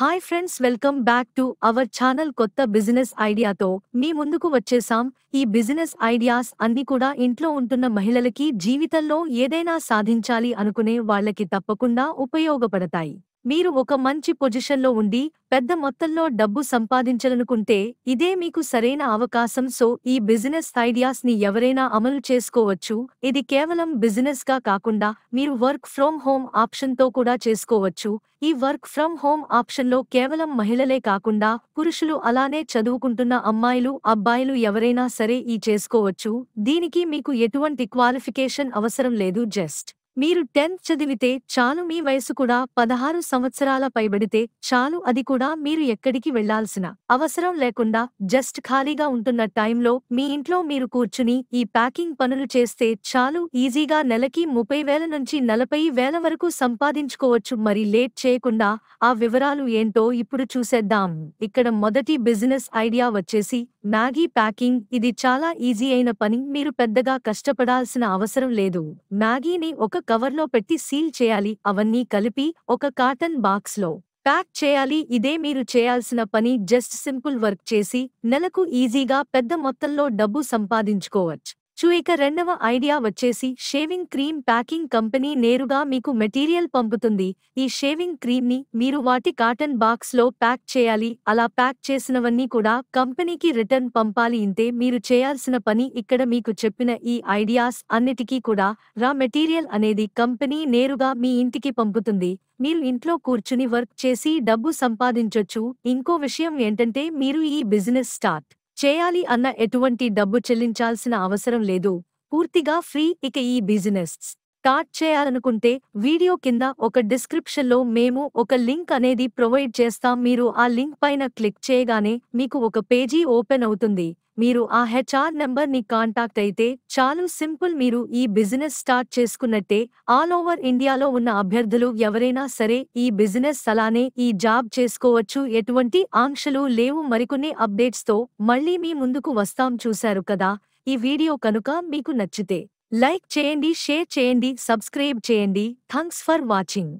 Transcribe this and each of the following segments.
hi friends welcome back to our channel కొత్త business ఐడియాతో మీ ముందుకు వచ్చేసాం ఈ బిజినెస్ ఐడియాస్ అన్ని కూడా ఇంట్లో ఉంటున్న మహిళలకి జీవితంలో ఏదైనా సాధించాలి అనుకునే వాళ్ళకి తప్పకుండా ఉపయోగపడతాయి మీరు ఒక మంచి పొజిషన్లో ఉండి పెద్ద మొత్తంలో డబ్బు సంపాదించాలనుకుంటే ఇదే మీకు సరైన అవకాశం సో ఈ బిజినెస్ ఐడియాస్ ని ఎవరైనా అమలు చేసుకోవచ్చు ఇది కేవలం బిజినెస్ గా కాకుండా మీరు వర్క్ ఫ్రమ్ హోమ్ ఆప్షన్ తో కూడా చేసుకోవచ్చు ఈ వర్క్ ఫ్రమ్ హోమ్ ఆప్షన్ లో కేవలం మహిళలే కాకుండా పురుషులు అలానే చదువుకుంటున్న అమ్మాయిలు అబ్బాయిలు ఎవరైనా సరే ఈ చేసుకోవచ్చు దీనికి మీకు ఎటువంటి క్వాలిఫికేషన్ అవసరం లేదు జస్ట్ మీరు టెన్త్ చదివితే చాలు మీ వయసు కూడా పదహారు సంవత్సరాల పైబడితే చాలు అది కూడా మీరు ఎక్కడికి వెళ్లాల్సిన అవసరం లేకుండా జస్ట్ ఖాళీగా ఉంటున్న టైంలో మీ ఇంట్లో మీరు కూర్చుని ఈ ప్యాకింగ్ పనులు చేస్తే చాలు ఈజీగా నెలకి ముప్పై వేల నుంచి నలభై వేల వరకు సంపాదించుకోవచ్చు మరి లేట్ చేయకుండా ఆ వివరాలు ఏంటో ఇప్పుడు చూసేద్దాం ఇక్కడ మొదటి బిజినెస్ ఐడియా వచ్చేసి మ్యాగీ ప్యాకింగ్ ఇది చాలా ఈజీ అయిన పని మీరు పెద్దగా కష్టపడాల్సిన అవసరం లేదు మ్యాగీని ఒక కవర్లో పెట్టి సీల్ చేయాలి అవన్నీ కలిపి ఒక కాటన్ బాక్స్లో ప్యాక్ చేయాలి ఇదే మీరు చేయాల్సిన పని జస్ట్ సింపుల్ వర్క్ చేసి నెలకు ఈజీగా పెద్ద మొత్తంలో డబ్బు సంపాదించుకోవచ్చు ఇక రెండవ ఐడియా వచ్చేసి షేవింగ్ క్రీమ్ ప్యాకింగ్ కంపెనీ నేరుగా మీకు మెటీరియల్ పంపుతుంది ఈ షేవింగ్ క్రీమ్ ని మీరు వాటి కాటన్ బాక్స్ లో ప్యాక్ చేయాలి అలా ప్యాక్ చేసినవన్నీ కూడా కంపెనీకి రిటర్న్ పంపాలి ఇంతే మీరు చేయాల్సిన పని ఇక్కడ మీకు చెప్పిన ఈ ఐడియాస్ అన్నిటికీ కూడా రా మెటీరియల్ అనేది కంపెనీ నేరుగా మీ ఇంటికి పంపుతుంది మీరు ఇంట్లో కూర్చుని వర్క్ చేసి డబ్బు సంపాదించొచ్చు ఇంకో విషయం ఏంటంటే మీరు ఈ బిజినెస్ స్టార్ట్ చేయాలి అన్న ఎటువంటి డబ్బు చెల్లించాల్సిన అవసరం లేదు పూర్తిగా ఫ్రీ ఇక ఈ బిజినెస్ స్టార్ట్ చేయాలనుకుంటే వీడియో కింద ఒక డిస్క్రిప్షన్లో మేము ఒక లింక్ అనేది ప్రొవైడ్ చేస్తాం మీరు ఆ లింక్ పైన క్లిక్ చేయగానే మీకు ఒక పేజీ ఓపెన్ అవుతుంది మీరు ఆ హెచ్ఆర్ నెంబర్ని కాంటాక్ట్ అయితే చాలు సింపుల్ మీరు ఈ బిజినెస్ స్టార్ట్ చేసుకున్నట్టే ఆల్ ఓవర్ ఇండియాలో ఉన్న అభ్యర్థులు ఎవరైనా సరే ఈ బిజినెస్ అలానే ఈ జాబ్ చేసుకోవచ్చు ఎటువంటి ఆంక్షలు లేవు మరికొన్ని అప్డేట్స్తో మళ్ళీ మీ ముందుకు వస్తాం చూశారు కదా ఈ వీడియో కనుక మీకు నచ్చితే లైక్ చేయండి షేర్ చేయండి సబ్స్క్రైబ్ చేయండి థ్యాంక్స్ ఫర్ వాచింగ్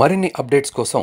మరిన్ని అప్డేట్స్ కోసం